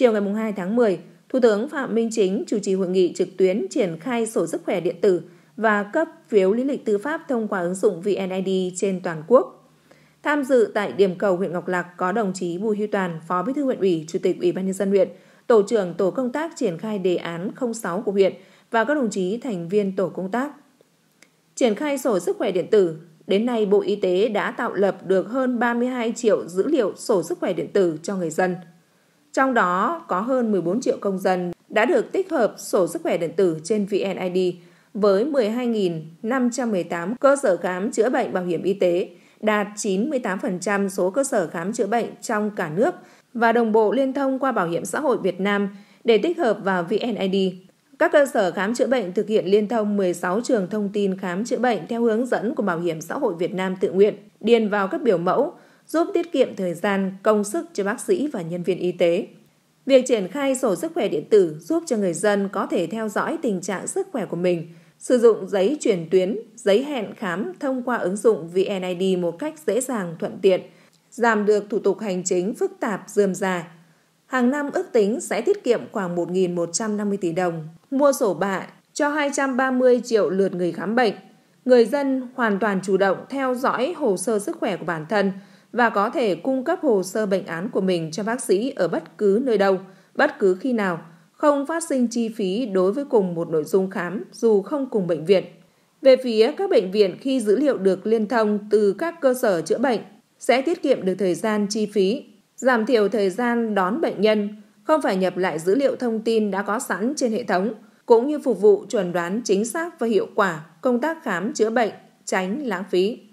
Chiều ngày 2 tháng 10, Thủ tướng Phạm Minh Chính chủ trì hội nghị trực tuyến triển khai sổ sức khỏe điện tử và cấp phiếu lý lịch tư pháp thông qua ứng dụng VNID trên toàn quốc. Tham dự tại điểm cầu huyện Ngọc Lặc có đồng chí Bùi Huy Toàn, Phó Bí thư huyện ủy, Chủ tịch Ủy ban nhân dân huyện, Tổ trưởng Tổ công tác triển khai đề án 06 của huyện và các đồng chí thành viên tổ công tác. Triển khai sổ sức khỏe điện tử, đến nay Bộ Y tế đã tạo lập được hơn 32 triệu dữ liệu sổ sức khỏe điện tử cho người dân. Trong đó có hơn 14 triệu công dân đã được tích hợp sổ sức khỏe điện tử trên VNID với 12.518 cơ sở khám chữa bệnh bảo hiểm y tế, đạt 98% số cơ sở khám chữa bệnh trong cả nước và đồng bộ liên thông qua Bảo hiểm xã hội Việt Nam để tích hợp vào VNID. Các cơ sở khám chữa bệnh thực hiện liên thông 16 trường thông tin khám chữa bệnh theo hướng dẫn của Bảo hiểm xã hội Việt Nam tự nguyện, điền vào các biểu mẫu, giúp tiết kiệm thời gian, công sức cho bác sĩ và nhân viên y tế. Việc triển khai sổ sức khỏe điện tử giúp cho người dân có thể theo dõi tình trạng sức khỏe của mình, sử dụng giấy chuyển tuyến, giấy hẹn khám thông qua ứng dụng VNID một cách dễ dàng, thuận tiện, giảm được thủ tục hành chính phức tạp, dườm già. Hàng năm ước tính sẽ tiết kiệm khoảng 1.150 tỷ đồng, mua sổ bạ cho 230 triệu lượt người khám bệnh. Người dân hoàn toàn chủ động theo dõi hồ sơ sức khỏe của bản thân – và có thể cung cấp hồ sơ bệnh án của mình cho bác sĩ ở bất cứ nơi đâu, bất cứ khi nào, không phát sinh chi phí đối với cùng một nội dung khám dù không cùng bệnh viện. Về phía các bệnh viện khi dữ liệu được liên thông từ các cơ sở chữa bệnh sẽ tiết kiệm được thời gian chi phí, giảm thiểu thời gian đón bệnh nhân, không phải nhập lại dữ liệu thông tin đã có sẵn trên hệ thống, cũng như phục vụ chuẩn đoán chính xác và hiệu quả công tác khám chữa bệnh, tránh lãng phí.